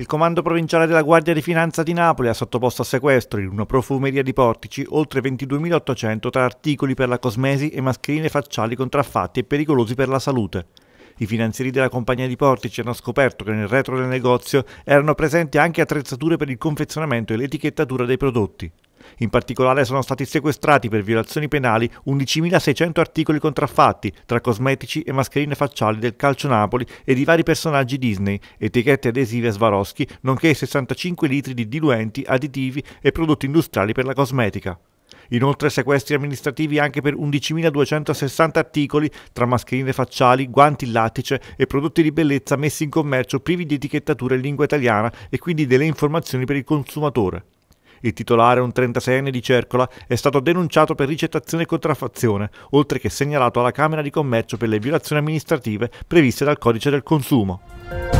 Il comando provinciale della Guardia di Finanza di Napoli ha sottoposto a sequestro in una profumeria di Portici oltre 22.800 tra articoli per la cosmesi e mascherine facciali contraffatti e pericolosi per la salute. I finanzieri della compagnia di Portici hanno scoperto che nel retro del negozio erano presenti anche attrezzature per il confezionamento e l'etichettatura dei prodotti. In particolare sono stati sequestrati per violazioni penali 11.600 articoli contraffatti, tra cosmetici e mascherine facciali del Calcio Napoli e di vari personaggi Disney, etichette adesive a Swarovski, nonché 65 litri di diluenti, additivi e prodotti industriali per la cosmetica. Inoltre sequestri amministrativi anche per 11.260 articoli tra mascherine facciali, guanti lattice e prodotti di bellezza messi in commercio privi di etichettatura in lingua italiana e quindi delle informazioni per il consumatore. Il titolare, un 36enne di Cercola, è stato denunciato per ricettazione e contraffazione, oltre che segnalato alla Camera di Commercio per le violazioni amministrative previste dal codice del consumo.